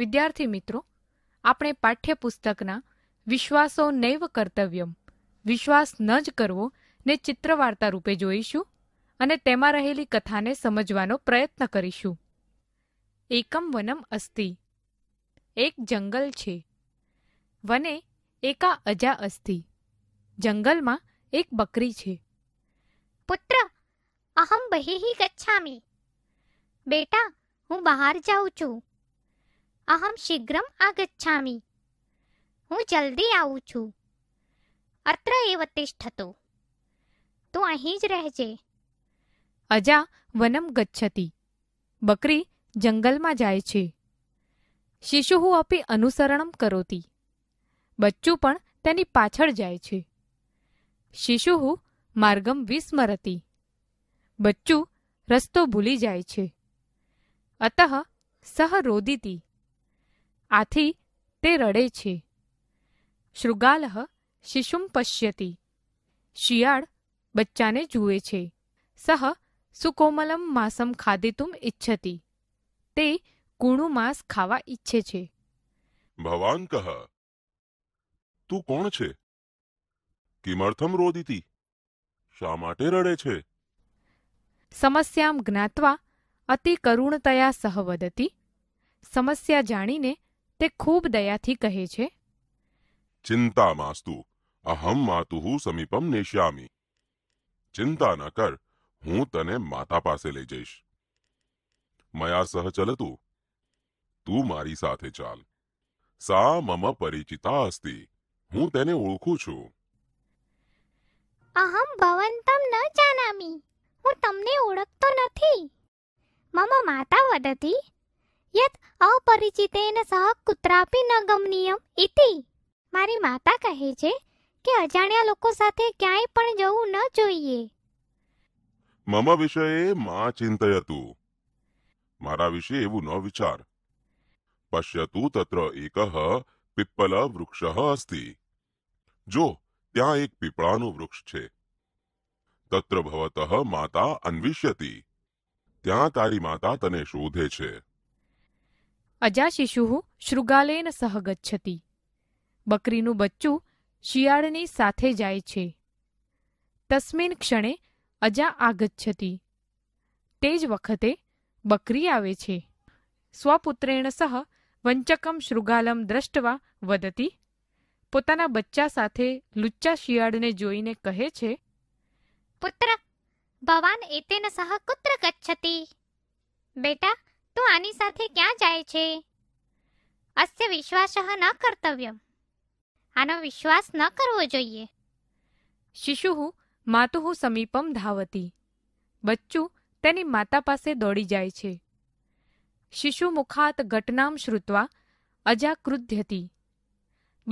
વિદ્યાર્થી મિત્રો આપણે પાઠ્યપુસ્તકના વિશ્વાસો નૈવ કર્તવ્યમ વિશ્વાસ ન જ કરવો ને ચિત્રવાર્તા રૂપે જોઈશું અને તેમાં રહેલી કથાને સમજવાનો પ્રયત્ન કરીશું એકમ વનમ અસ્થિ એક જંગલ છે વને એકા અજા અસ્થિ જંગલમાં એક બકરી છે પુત્ર અહમ બહિહી ગચ્છામી બેટા હું બહાર જાઉં છું અહમ શીઘ્રમ આગચ્છામી હું જલ્દી આવું છું અત્ર એવ તિષ્ઠતો તું અહીં જ રહેજે અજા વનમ ગચ્છતી બકરી જંગલમાં જાય છે શિશુહુ અપી અનુસરણમ કરોતી બચ્ચું પણ તેની પાછળ જાય છે શિશુહુ માર્ગમ વિસ્મરતી બચ્ચું રસ્તો ભૂલી જાય છે અત સહ રોદિતી આથી તે રડે છે શૃગાલઃ શિશુમ પશ્યતિ શિયાળ બચ્ચાને જુએ છે સહ સુકોમલમ માસમ ખાદિતુમ ઇચ્છતી તે કૂણું માંસ ખાવા ઈચ્છે છે ભવાન કહ તું કોણ છે કિમર્થમ રોદિતી શા માટે રડે છે સમસ્યામ જ્ઞાત્વા અતિ કરુણતયા સહ વદતી સમસ્યા જાણીને તે ખૂબ દયાથી કહે છે ચિંતા માસ્તુ અહમ માતુહુ સમીપમ નેશ્યામી ચિંતા ન કર હું તને માતા પાસે લઈ જઈશ મયા સહ ચલતું તું મારી સાથે ચાલ સા મમ પરિચિતા અસ્તિ હું તેને ઓળખું છું અહમ ભવંતમ ન જાનામી હું તમને ઓળખતો નથી મમ માતા વદતી યત અપરિચિતેન સહ કુત્રાપી ન ગમનીયમ ઇતિ મારી માતા કહે છે કે અજાણ્યા લોકો સાથે ક્યાંય પણ જવું ન જોઈએ મમ વિષયે મા ચિંતયતુ મારા વિશે એવું ન વિચાર પશ્યતુ તત્ર એકહ પિપ્પલ વૃક્ષ અસ્તિ જો ત્યાં એક પીપળાનું વૃક્ષ છે તત્ર ભવતઃ માતા અન્વિષ્યતિ ત્યાં તારી માતા તને શોધે છે અજાશિશુઃ શૃગાલેન સહ ગચ્છતિ બકરીનું બચ્ચું શિયાળની સાથે જાય છે તસ્મિન ક્ષણે અજા આગચ્છતિ તે જ વખતે બકરી આવે છે સ્વપુત્રેણ સહ વંચકમ શૃગાલમ દ્રષ્ટવા વદતી પોતાના બચ્ચા સાથે લુચ્ચા શિયાળને જોઈને કહે છે પુત્ર ભવાન એતેન સહ કુત્ર ગચ્છતિ બેટા તું આની સાથે ક્યાં જાય છે અસ્ય વિશ્વાસ ન કર્તવ્ય આનો વિશ્વાસ ન કરવો જોઈએ શિશુ માતુ સમીપમ ધાવતી બચ્ચું તેની માતા પાસે દોડી જાય છે શિશુ મુખાત ઘટનામ શ્રુત્વા અજાકૃધ્યતી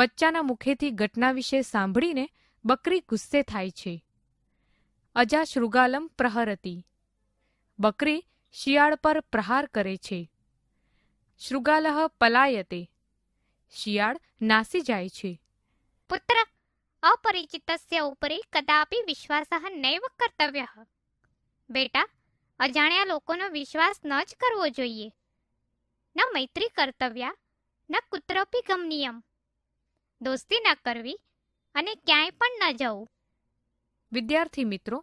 બચ્ચાના મુખેથી ઘટના વિશે સાંભળીને બકરી ગુસ્સે થાય છે અજા શૃગાલમ પ્રહરતી બકરી શિયાળ પર પ્રહાર કરે છે શૃગાલહ પલાયતે શિયાળ નાસી જાય છે પુત્ર અપરિચિતસ્ય ઉપરી કદાપી વિશ્વાસઃ નૈવ કર્તવ્ય બેટા અજાણ્યા લોકોનો વિશ્વાસ ન જ કરવો જોઈએ ન મૈત્રી કર્તવ્યા ન કુત્રપી ગમનિયમ દોસ્તી ન કરવી અને ક્યાંય પણ ન જવું વિદ્યાર્થી મિત્રો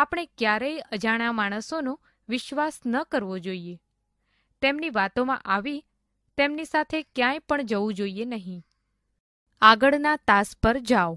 આપણે ક્યારેય અજાણ્યા માણસોનો વિશ્વાસ ન કરવો જોઈએ તેમની વાતોમાં આવી તેમની સાથે ક્યાંય પણ જવું જોઈએ નહીં આગળના તાસ પર જાઓ